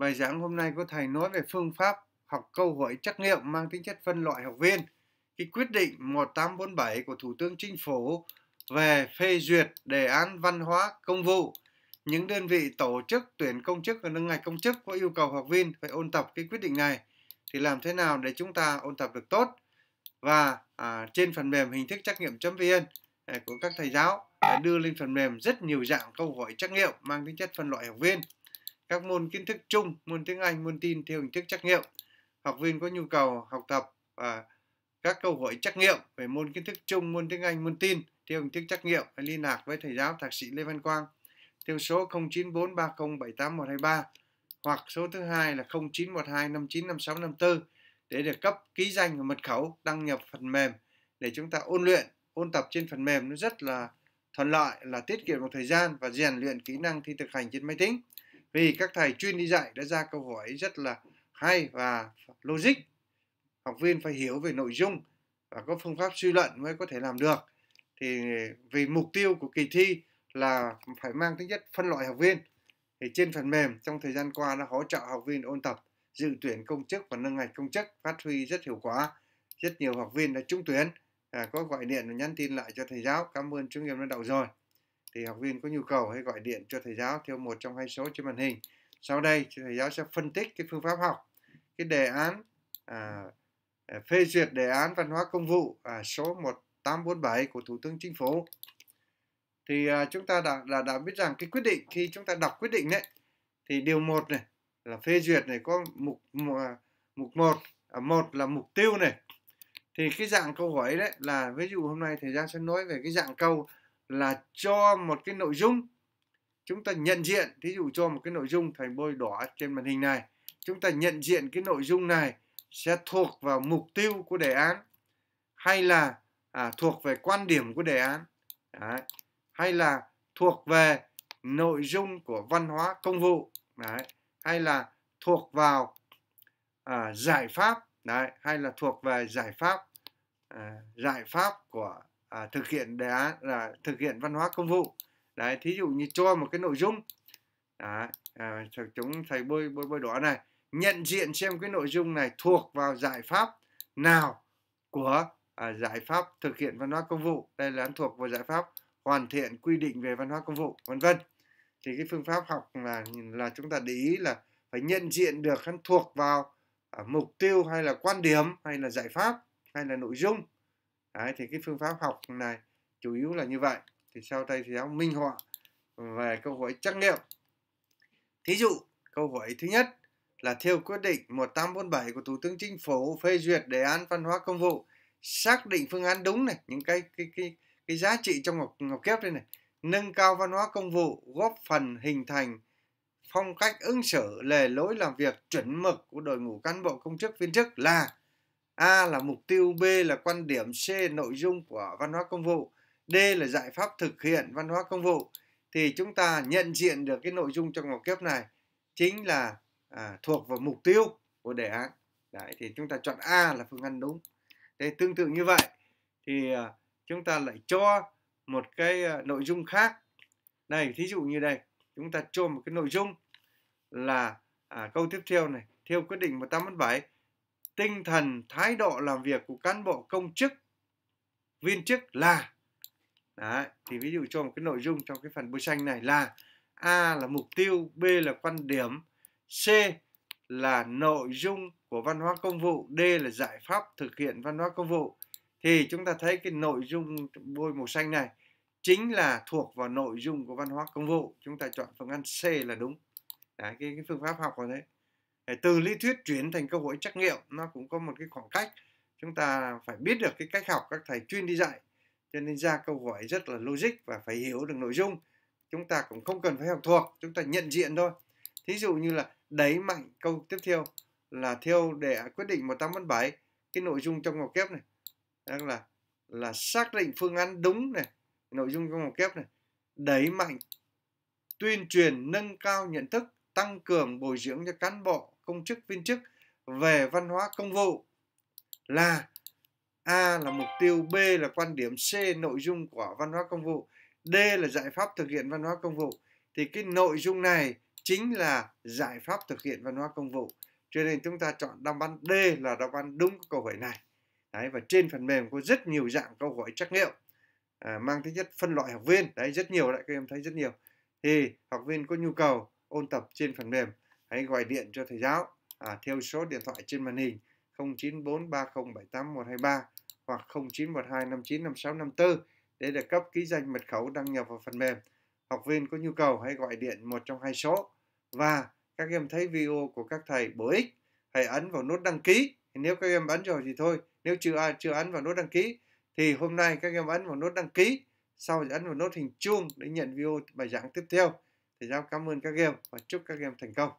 Bài giảng hôm nay của thầy nói về phương pháp học câu hỏi trắc nghiệm mang tính chất phân loại học viên. Cái quyết định 1847 của Thủ tướng Chính phủ về phê duyệt đề án văn hóa công vụ. Những đơn vị tổ chức tuyển công chức và nâng ngạch công chức có yêu cầu học viên phải ôn tập cái quyết định này. Thì làm thế nào để chúng ta ôn tập được tốt? Và à, trên phần mềm hình thức trắc nghiệm.vn à, của các thầy giáo đã đưa lên phần mềm rất nhiều dạng câu hỏi trắc nghiệm mang tính chất phân loại học viên các môn kiến thức chung, môn tiếng Anh, môn tin theo hình thức trắc nghiệm. Học viên có nhu cầu học tập và các câu hỏi trắc nghiệm về môn kiến thức chung, môn tiếng Anh, môn tin theo hình thức trắc nghiệm hãy liên lạc với thầy giáo thạc sĩ Lê Văn Quang theo số 0943078123 hoặc số thứ hai là 0912595654 để được cấp ký danh và mật khẩu đăng nhập phần mềm để chúng ta ôn luyện, ôn tập trên phần mềm nó rất là thuận lợi là tiết kiệm một thời gian và rèn luyện kỹ năng thi thực hành trên máy tính vì các thầy chuyên đi dạy đã ra câu hỏi rất là hay và logic học viên phải hiểu về nội dung và có phương pháp suy luận mới có thể làm được thì vì mục tiêu của kỳ thi là phải mang tính chất phân loại học viên thì trên phần mềm trong thời gian qua đã hỗ trợ học viên ôn tập dự tuyển công chức và nâng ngạch công chức phát huy rất hiệu quả rất nhiều học viên đã trúng tuyển à, có gọi điện và nhắn tin lại cho thầy giáo cảm ơn chúng em đã đậu rồi thì học viên có nhu cầu hãy gọi điện cho thầy giáo theo một trong hai số trên màn hình. Sau đây thầy giáo sẽ phân tích cái phương pháp học, cái đề án à, à phê duyệt đề án văn hóa công vụ à, số 1847 của Thủ tướng Chính phủ. Thì à, chúng ta đã, đã đã biết rằng cái quyết định khi chúng ta đọc quyết định đấy thì điều 1 này là phê duyệt này có mục mục 1 à, à, một là mục tiêu này. Thì cái dạng câu hỏi đấy là ví dụ hôm nay thầy giáo sẽ nói về cái dạng câu là cho một cái nội dung chúng ta nhận diện thí dụ cho một cái nội dung thành bôi đỏ trên màn hình này chúng ta nhận diện cái nội dung này sẽ thuộc vào mục tiêu của đề án hay là à, thuộc về quan điểm của đề án Đấy. hay là thuộc về nội dung của văn hóa công vụ Đấy. hay là thuộc vào à, giải pháp Đấy. hay là thuộc về giải pháp à, giải pháp của à, thực hiện đề án là thực hiện văn hóa công vụ đấy thí dụ như cho một cái nội dung đấy, à, chúng thầy bơi bơi bơi đỏ này nhận diện xem cái nội dung này thuộc vào giải pháp nào của à, giải pháp thực hiện văn hóa công vụ đây là thuộc vào giải pháp hoàn thiện quy định về văn hóa công vụ vân vân thì cái phương pháp học là là chúng ta để ý là phải nhận diện được hắn thuộc vào à, mục tiêu hay là quan điểm hay là giải pháp hay là nội dung Đấy, thì cái phương pháp học này chủ yếu là như vậy thì sau đây thì giáo minh họa về câu hỏi trắc nghiệm thí dụ câu hỏi thứ nhất là theo quyết định 1847 của Thủ tướng Chính phủ phê duyệt đề án văn hóa công vụ xác định phương án đúng này những cái cái cái cái giá trị trong ngọc ngọc kép đây này nâng cao văn hóa công vụ góp phần hình thành phong cách ứng xử lề lối làm việc chuẩn mực của đội ngũ cán bộ công chức viên chức là A là mục tiêu, B là quan điểm, C nội dung của văn hóa công vụ, D là giải pháp thực hiện văn hóa công vụ thì chúng ta nhận diện được cái nội dung trong học kiếp này chính là à, thuộc vào mục tiêu của đề án. Đấy thì chúng ta chọn A là phương án đúng. Thế tương tự như vậy thì à, chúng ta lại cho một cái à, nội dung khác. Đây, thí dụ như đây, chúng ta cho một cái nội dung là à, câu tiếp theo này, theo quyết định 1847 tinh thần thái độ làm việc của cán bộ công chức viên chức là Đấy, thì ví dụ cho một cái nội dung trong cái phần bôi xanh này là A là mục tiêu, B là quan điểm, C là nội dung của văn hóa công vụ, D là giải pháp thực hiện văn hóa công vụ. Thì chúng ta thấy cái nội dung bôi màu xanh này chính là thuộc vào nội dung của văn hóa công vụ. Chúng ta chọn phương án C là đúng. Đấy, cái, cái phương pháp học của đấy để từ lý thuyết chuyển thành câu hỏi trắc nghiệm nó cũng có một cái khoảng cách chúng ta phải biết được cái cách học các thầy chuyên đi dạy cho nên ra câu hỏi rất là logic và phải hiểu được nội dung chúng ta cũng không cần phải học thuộc chúng ta nhận diện thôi thí dụ như là đẩy mạnh câu tiếp theo là theo để quyết định 1847 cái nội dung trong học kép này đó là là xác định phương án đúng này nội dung trong học kép này đẩy mạnh tuyên truyền nâng cao nhận thức tăng cường bồi dưỡng cho cán bộ công chức viên chức về văn hóa công vụ là A là mục tiêu, B là quan điểm, C nội dung của văn hóa công vụ, D là giải pháp thực hiện văn hóa công vụ. Thì cái nội dung này chính là giải pháp thực hiện văn hóa công vụ. Cho nên chúng ta chọn đáp án D là đáp án đúng của câu hỏi này. Đấy, và trên phần mềm có rất nhiều dạng câu hỏi trắc nghiệm à, mang tính chất phân loại học viên. Đấy, rất nhiều lại các em thấy rất nhiều. Thì học viên có nhu cầu ôn tập trên phần mềm hãy gọi điện cho thầy giáo à, theo số điện thoại trên màn hình 0943078123 hoặc 0912595654 để được cấp ký danh mật khẩu đăng nhập vào phần mềm. Học viên có nhu cầu hãy gọi điện một trong hai số và các em thấy video của các thầy bổ ích hãy ấn vào nút đăng ký nếu các em ấn rồi thì thôi nếu chưa à, chưa ấn vào nút đăng ký thì hôm nay các em ấn vào nút đăng ký sau thì ấn vào nút hình chuông để nhận video bài giảng tiếp theo thầy giáo cảm ơn các em và chúc các em thành công